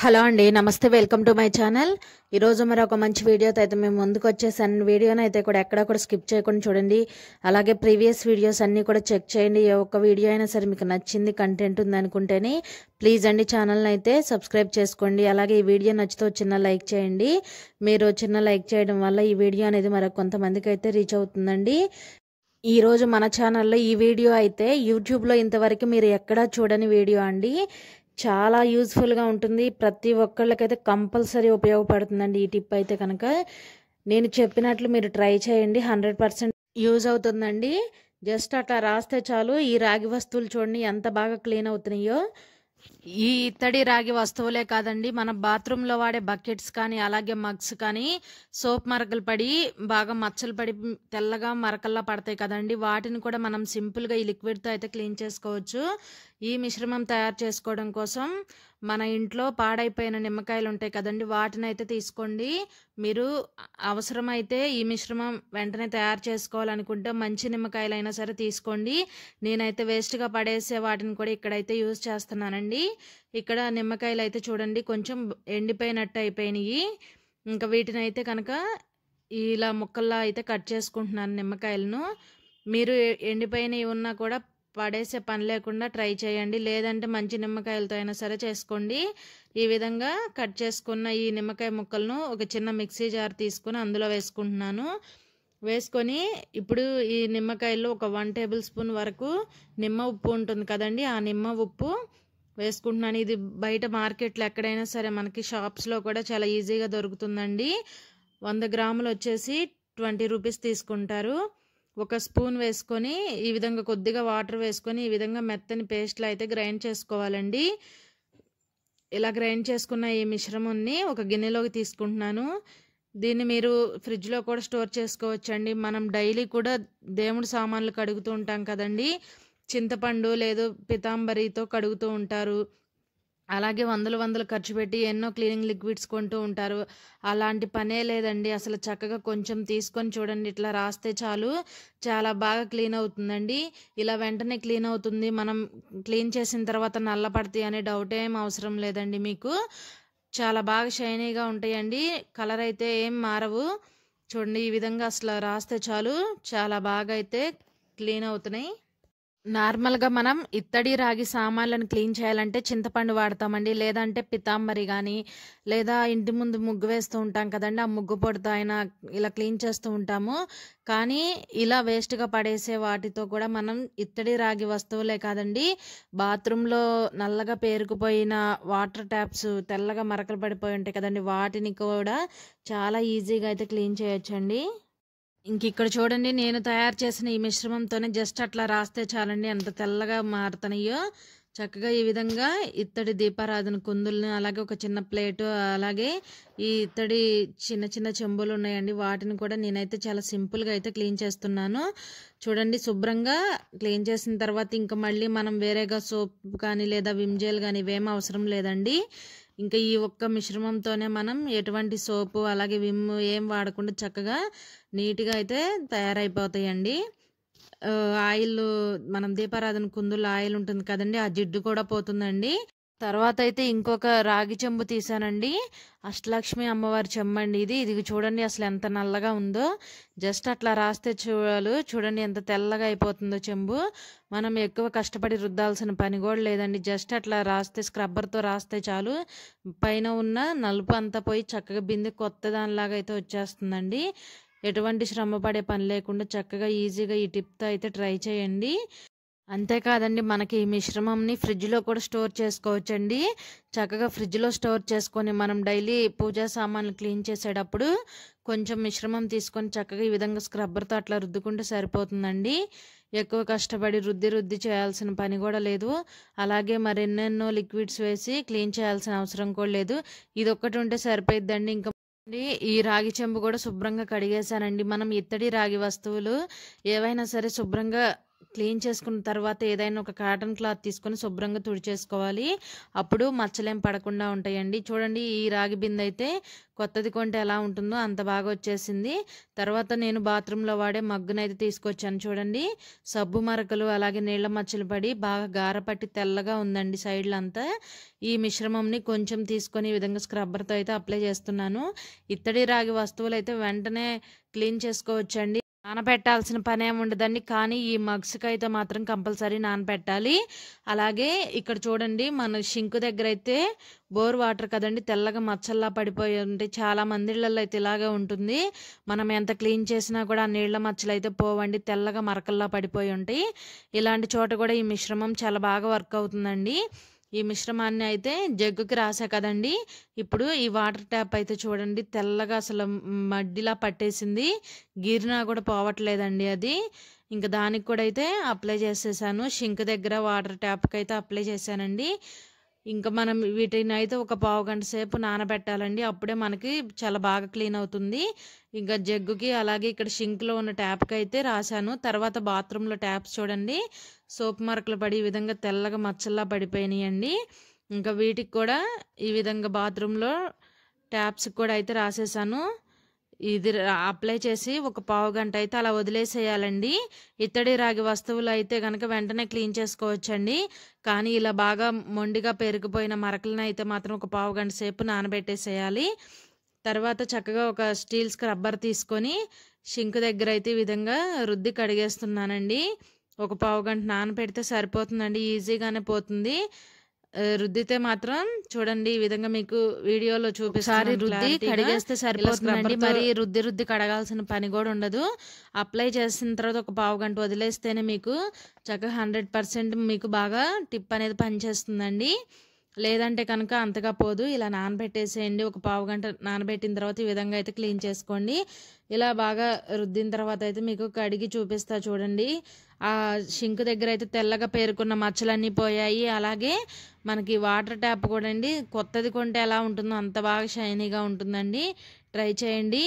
hello అండి నమస్తే welcome to my channel ఈరోజు మరి ఒక మంచి వీడియోతో అయితే మేము ముందుకు వచ్చేసాను వీడియోని అయితే కూడా ఎక్కడ కూడా స్కిప్ చేయకుండా చూడండి అలాగే ప్రీవియస్ వీడియోస్ అన్నీ కూడా చెక్ చేయండి ఏ ఒక్క వీడియో అయినా సరే మీకు నచ్చింది కంటెంట్ ఉంది అనుకుంటేనే ప్లీజ్ అండి ఛానల్ని అయితే సబ్స్క్రైబ్ చేసుకోండి అలాగే ఈ వీడియో నచ్చితే చిన్న లైక్ చేయండి మీరు చిన్న లైక్ చేయడం వల్ల ఈ వీడియో అనేది మరి కొంతమందికి అయితే రీచ్ అవుతుందండి ఈరోజు మన ఛానల్లో ఈ వీడియో అయితే యూట్యూబ్లో ఇంతవరకు మీరు ఎక్కడా చూడని వీడియో అండి చాలా యూజ్ఫుల్గా ఉంటుంది ప్రతి ఒక్కళ్ళకైతే కంపల్సరీ ఉపయోగపడుతుందండి ఈ టిప్ అయితే కనుక నేను చెప్పినట్లు మీరు ట్రై చేయండి హండ్రెడ్ పర్సెంట్ యూజ్ అవుతుందండి జస్ట్ అట్లా రాస్తే చాలు ఈ రాగి వస్తువులు చూడండి ఎంత బాగా క్లీన్ అవుతున్నాయో ఈ ఇత్తడి రాగి వస్తువులే కాదండి మన బాత్రూంలో వాడే బకెట్స్ కానీ అలాగే మగ్స్ కానీ సోప్ మరకలు పడి బాగా మచ్చలు పడి తెల్లగా మరకల్లా పడతాయి కదండి వాటిని కూడా మనం సింపుల్గా ఈ లిక్విడ్తో అయితే క్లీన్ చేసుకోవచ్చు ఈ మిశ్రమం తయారు చేసుకోవడం కోసం మన ఇంట్లో పాడైపోయిన నిమ్మకాయలు ఉంటాయి కదండి వాటిని అయితే తీసుకోండి మీరు అవసరమైతే ఈ మిశ్రమం వెంటనే తయారు చేసుకోవాలనుకుంటే మంచి అయినా సరే తీసుకోండి నేనైతే వేస్ట్గా పడేసే వాటిని కూడా ఇక్కడైతే యూజ్ చేస్తున్నానండి ఇక్కడ నిమ్మకాయలు అయితే చూడండి కొంచెం ఎండిపోయినట్టు అయిపోయినాయి ఇంకా వీటిని అయితే కనుక ఇలా ముక్కల్లా అయితే కట్ చేసుకుంటున్నాను నిమ్మకాయలను మీరు ఎండిపోయినవి ఉన్నా కూడా పడేసే పని లేకుండా ట్రై చేయండి లేదంటే మంచి నిమ్మకాయలతో అయినా సరే చేసుకోండి ఈ విధంగా కట్ చేసుకున్న ఈ నిమ్మకాయ ముక్కలను ఒక చిన్న మిక్సీ జార్ తీసుకొని అందులో వేసుకుంటున్నాను వేసుకొని ఇప్పుడు ఈ నిమ్మకాయల్లో ఒక వన్ టేబుల్ స్పూన్ వరకు నిమ్మ ఉప్పు ఉంటుంది కదండి ఆ నిమ్మ ఉప్పు వేసుకుంటున్నాను ఇది బయట మార్కెట్లో ఎక్కడైనా సరే మనకి షాప్స్లో కూడా చాలా ఈజీగా దొరుకుతుందండి వంద గ్రాములు వచ్చేసి ట్వంటీ రూపీస్ తీసుకుంటారు ఒక స్పూన్ వేసుకొని ఈ విధంగా కొద్దిగా వాటర్ వేసుకొని ఈ విధంగా మెత్తని పేస్ట్లు అయితే గ్రైండ్ చేసుకోవాలండి ఇలా గ్రైండ్ చేసుకున్న ఈ మిశ్రమాన్ని ఒక గిన్నెలోకి తీసుకుంటున్నాను దీన్ని మీరు ఫ్రిడ్జ్లో కూడా స్టోర్ చేసుకోవచ్చండి మనం డైలీ కూడా దేవుడి సామాన్లు కడుగుతూ ఉంటాం కదండి చింతపండు లేదు పితాంబరితో కడుగుతూ ఉంటారు అలాగే వందలు వందలు ఖర్చు పెట్టి ఎన్నో క్లీనింగ్ లిక్విడ్స్ కొంటూ ఉంటారు అలాంటి పనే లేదండి అసలు చక్కగా కొంచెం తీసుకొని చూడండి ఇట్లా రాస్తే చాలు చాలా బాగా క్లీన్ అవుతుందండి ఇలా వెంటనే క్లీన్ అవుతుంది మనం క్లీన్ చేసిన తర్వాత నల్లపడతాయి అనే డౌట్ ఏం అవసరం లేదండి మీకు చాలా బాగా షైనీగా ఉంటాయండి కలర్ అయితే ఏం మారవు చూడండి ఈ విధంగా అసలు రాస్తే చాలు చాలా బాగా అయితే క్లీన్ అవుతున్నాయి నార్మల్గా మనం ఇత్తడి రాగి సామాన్లను క్లీన్ చేయాలంటే చింతపండు వాడతామండి లేదంటే పితాంబరి కానీ లేదా ఇంటి ముందు ముగ్గు వేస్తూ ఉంటాం కదండి ఆ ముగ్గు పొడితో అయినా ఇలా క్లీన్ చేస్తూ ఉంటాము కానీ ఇలా వేస్ట్గా పడేసే వాటితో కూడా మనం ఇత్తడి రాగి వస్తువులే కాదండి బాత్రూంలో నల్లగా పేరుకుపోయిన వాటర్ ట్యాప్స్ తెల్లగా మరకలు పడిపోయి ఉంటాయి కదండి వాటిని కూడా చాలా ఈజీగా అయితే క్లీన్ చేయొచ్చండి ఇంక ఇక్కడ చూడండి నేను తయారు చేసిన ఈ మిశ్రమంతోనే జస్ట్ అట్లా రాస్తే చాలండి ఎంత తెల్లగా మారుతున్నాయో చక్కగా ఈ విధంగా ఇత్తడి దీపారాధన కుందుల్ని అలాగే ఒక చిన్న ప్లేటు అలాగే ఈ ఇత్తడి చిన్న చిన్న చెంబులు ఉన్నాయండి వాటిని కూడా నేనైతే చాలా సింపుల్గా అయితే క్లీన్ చేస్తున్నాను చూడండి శుభ్రంగా క్లీన్ చేసిన తర్వాత ఇంకా మళ్ళీ మనం వేరేగా సోప్ కానీ లేదా విమ్ జెల్ కానీ ఇవేమీ అవసరం లేదండి ఇంకా ఈ ఒక్క మిశ్రమంతోనే మనం ఎటువంటి సోపు అలాగే విమ్ ఏం వాడకుండా చక్కగా నీట్గా అయితే తయారైపోతాయండి ఆయిల్ మనం దీపారాధన కుందులు ఆయిల్ ఉంటుంది కదండి ఆ జిడ్డు కూడా పోతుందండి తర్వాత అయితే ఇంకొక రాగి చెంబు తీసానండి అష్టలక్ష్మి అమ్మవారి చెమ్మండి ఇది ఇది చూడండి అసలు ఎంత నల్లగా ఉందో జస్ట్ అట్లా రాస్తే చూడాలి చూడండి ఎంత తెల్లగా అయిపోతుందో చెంబు మనం ఎక్కువ కష్టపడి రుద్దాల్సిన పని కూడా లేదండి జస్ట్ అట్లా రాస్తే స్క్రబ్బర్తో రాస్తే చాలు పైన ఉన్న నలుపు అంతా పోయి చక్కగా బిందె కొత్త దానిలాగా అయితే వచ్చేస్తుందండి ఎటువంటి శ్రమ పడే పని లేకుండా చక్కగా ఈజీగా ఈ టిప్తో అయితే ట్రై చేయండి అంతేకాదండి మనకి ఈ మిశ్రమంని ఫ్రిడ్జ్లో కూడా స్టోర్ చేసుకోవచ్చండి చక్కగా ఫ్రిడ్జ్లో స్టోర్ చేసుకొని మనం డైలీ పూజా సామాన్లు క్లీన్ చేసేటప్పుడు కొంచెం మిశ్రమం తీసుకొని చక్కగా ఈ విధంగా స్క్రబ్బర్తో అట్లా రుద్దుకుంటే సరిపోతుందండి ఎక్కువ కష్టపడి రుద్ది రుద్ది చేయాల్సిన పని కూడా లేదు అలాగే మరెన్నెన్నో లిక్విడ్స్ వేసి క్లీన్ చేయాల్సిన అవసరం కూడా లేదు ఇది ఒక్కటి ఉంటే సరిపోయిద్దండి ఇంకా ఈ రాగి చెంబు కూడా శుభ్రంగా కడిగేశానండి మనం ఇత్తడి రాగి వస్తువులు ఏవైనా సరే శుభ్రంగా క్లీన్ చేసుకున్న తర్వాత ఏదైనా ఒక కాటన్ క్లాత్ తీసుకొని శుభ్రంగా తుడిచేసుకోవాలి అప్పుడు మచ్చలేం పడకుండా ఉంటాయండి చూడండి ఈ రాగి బిందె అయితే కొత్తది కొంటే ఎలా ఉంటుందో అంత బాగా వచ్చేసింది తర్వాత నేను బాత్రూంలో వాడే మగ్గునైతే తీసుకొచ్చాను చూడండి సబ్బు మరకలు అలాగే నీళ్ల మచ్చలు పడి బాగా గారపట్టి తెల్లగా ఉందండి సైడ్లు అంతా ఈ మిశ్రమంని కొంచెం తీసుకొని ఈ విధంగా స్క్రబ్బర్తో అయితే అప్లై చేస్తున్నాను ఇత్తడి రాగి వస్తువులు అయితే వెంటనే క్లీన్ చేసుకోవచ్చండి నానబెట్టాల్సిన పని ఉండదండి కానీ ఈ మగ్స్కి అయితే మాత్రం కంపల్సరీ నానబెట్టాలి అలాగే ఇక్కడ చూడండి మన షింకు దగ్గర అయితే బోర్ వాటర్ కదండి తెల్లగా మచ్చల్లా పడిపోయి ఉంటే చాలా మందిళ్ళల్లో అయితే ఇలాగే ఉంటుంది మనం ఎంత క్లీన్ చేసినా కూడా ఆ నీళ్ల మచ్చలు అయితే పోవండి తెల్లగా మరకల్లా పడిపోయి ఉంటాయి ఇలాంటి చోట కూడా ఈ మిశ్రమం చాలా బాగా వర్క్ అవుతుందండి ఈ మిశ్రమాన్ని అయితే జగ్గుకి రాసా కదండి ఇప్పుడు ఈ వాటర్ ట్యాప్ అయితే చూడండి తెల్లగా అసలు మడ్డిలా పట్టేసింది గిరినా కూడా పోవట్లేదండి అది ఇంకా దానికి కూడా అయితే అప్లై చేసేసాను షింక్ దగ్గర వాటర్ ట్యాప్కి అయితే అప్లై చేశానండి ఇంకా మనం వీటిని అయితే ఒక పావు గంట సేపు నానబెట్టాలండి అప్పుడే మనకి చాలా బాగా క్లీన్ అవుతుంది ఇంకా జగ్గుకి అలాగే ఇక్కడ షింక్లో ఉన్న ట్యాప్కి అయితే రాశాను తర్వాత బాత్రూంలో ట్యాప్స్ చూడండి సోప్ మరకలు పడి ఈ విధంగా తెల్లగా మచ్చల్లా పడిపోయినాయండి ఇంకా వీటికి కూడా ఈ విధంగా బాత్రూంలో ట్యాప్స్కి కూడా అయితే రాసేసాను ఇది అప్లై చేసి ఒక పావు గంట అయితే అలా వదిలేసేయాలండి ఇత్తడి రాగి వస్తువులు అయితే కనుక వెంటనే క్లీన్ చేసుకోవచ్చండి కానీ ఇలా బాగా మొండిగా పెరిగిపోయిన మరకలను అయితే మాత్రం ఒక పావు గంట సేపు నానబెట్టేసేయాలి తర్వాత చక్కగా ఒక స్టీల్ స్క్రబ్బర్ తీసుకొని షింక్ దగ్గర అయితే ఈ విధంగా రుద్ది కడిగేస్తున్నానండి ఒక పావు గంట నానబెడితే సరిపోతుందండి ఈజీగానే పోతుంది రుద్దితే మాత్రం చూడండి ఈ విధంగా మీకు వీడియోలో చూపిస్తారు రుద్ది కడిగేస్తే సరిపోతుందండి మరి రుద్ది రుద్ది కడగాల్సిన పని కూడా ఉండదు అప్లై చేసిన తర్వాత ఒక పావు గంట వదిలేస్తేనే మీకు చక్కగా హండ్రెడ్ పర్సెంట్ మీకు బాగా టిప్ అనేది పనిచేస్తుందండి లేదంటే కనుక అంతగా పోదు ఇలా నానబెట్టేసేయండి ఒక పావు గంట నానబెట్టిన తర్వాత ఈ విధంగా అయితే క్లీన్ చేసుకోండి ఇలా బాగా రుద్దిన తర్వాత అయితే మీకు కడిగి చూపిస్తా చూడండి ఆ షింక్ దగ్గర అయితే తెల్లగా పేరుకున్న మచ్చలన్నీ పోయాయి అలాగే మనకి వాటర్ ట్యాప్ కూడా అండి కొత్తది కొంటే ఎలా ఉంటుందో అంత బాగా షైనీగా ఉంటుందండి ట్రై చేయండి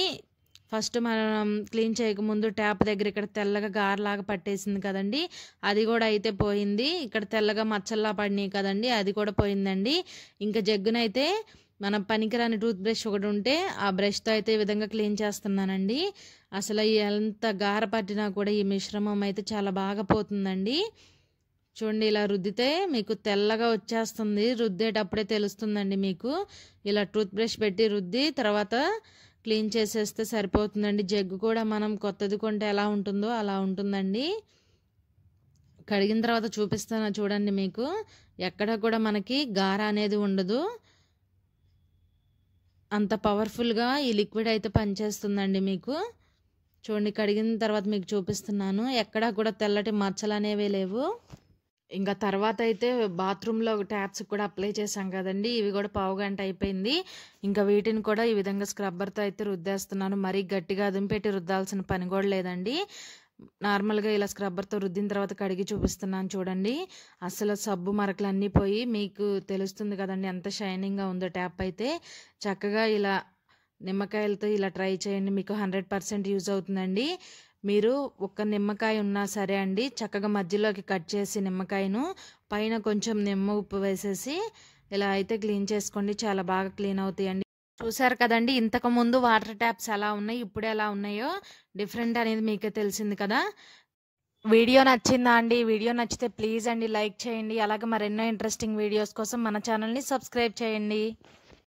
ఫస్ట్ మనం క్లీన్ చేయకముందు ట్యాప్ దగ్గర ఇక్కడ తెల్లగా గారలాగా పట్టేసింది కదండి అది కూడా అయితే పోయింది ఇక్కడ తెల్లగా మచ్చల్లా పడినాయి కదండి అది కూడా పోయిందండి ఇంకా జగ్గునైతే మనం పనికిరాని టూత్ బ్రష్ ఒకటి ఉంటే ఆ బ్రష్తో అయితే ఈ విధంగా క్లీన్ చేస్తున్నానండి అసలు ఎంత గార పట్టినా కూడా ఈ మిశ్రమం అయితే చాలా బాగా పోతుందండి చూడండి ఇలా రుద్దితే మీకు తెల్లగా వచ్చేస్తుంది రుద్దేటప్పుడే తెలుస్తుందండి మీకు ఇలా టూత్ బ్రష్ పెట్టి రుద్ది తర్వాత క్లీన్ చేసేస్తే సరిపోతుందండి జగ్గు కూడా మనం కొత్తది కొంటే ఎలా ఉంటుందో అలా ఉంటుందండి కడిగిన తర్వాత చూపిస్తాను చూడండి మీకు ఎక్కడ కూడా మనకి గార అనేది ఉండదు అంత పవర్ఫుల్గా ఈ లిక్విడ్ అయితే పనిచేస్తుందండి మీకు చూడండి కడిగిన తర్వాత మీకు చూపిస్తున్నాను ఎక్కడా కూడా తెల్లటి మచ్చలు అనేవి లేవు ఇంకా తర్వాత అయితే బాత్రూంలో ట్యాప్స్ కూడా అప్లై చేశాం కదండి ఇవి కూడా పావు గంట అయిపోయింది ఇంకా వీటిని కూడా ఈ విధంగా స్క్రబ్బర్తో అయితే రుద్దేస్తున్నాను మరీ గట్టిగా అదుంపెట్టి రుద్దాల్సిన పని కూడా లేదండి నార్మల్గా ఇలా స్క్రబ్బర్తో రుద్దిన తర్వాత కడిగి చూపిస్తున్నాను చూడండి అసలు సబ్బు మరకలు అన్నీ పోయి మీకు తెలుస్తుంది కదండి ఎంత షైనింగ్గా ఉందో ట్యాప్ అయితే చక్కగా ఇలా నిమ్మకాయలతో ఇలా ట్రై చేయండి మీకు హండ్రెడ్ పర్సెంట్ యూజ్ అవుతుందండి మీరు ఒక్క నిమ్మకాయ ఉన్నా సరే అండి చక్కగా మధ్యలోకి కట్ చేసి నిమ్మకాయను పైన కొంచెం నిమ్మ ఉప్పు వేసేసి ఇలా అయితే క్లీన్ చేసుకోండి చాలా బాగా క్లీన్ అవుతాయండి చూసారు కదండి ఇంతకుముందు వాటర్ ట్యాప్స్ ఎలా ఉన్నాయి ఇప్పుడు ఎలా ఉన్నాయో డిఫరెంట్ అనేది మీకే తెలిసింది కదా వీడియో నచ్చిందా అండి వీడియో నచ్చితే ప్లీజ్ అండి లైక్ చేయండి అలాగే మరెన్నో ఇంట్రెస్టింగ్ వీడియోస్ కోసం మన ఛానల్ని సబ్స్క్రైబ్ చేయండి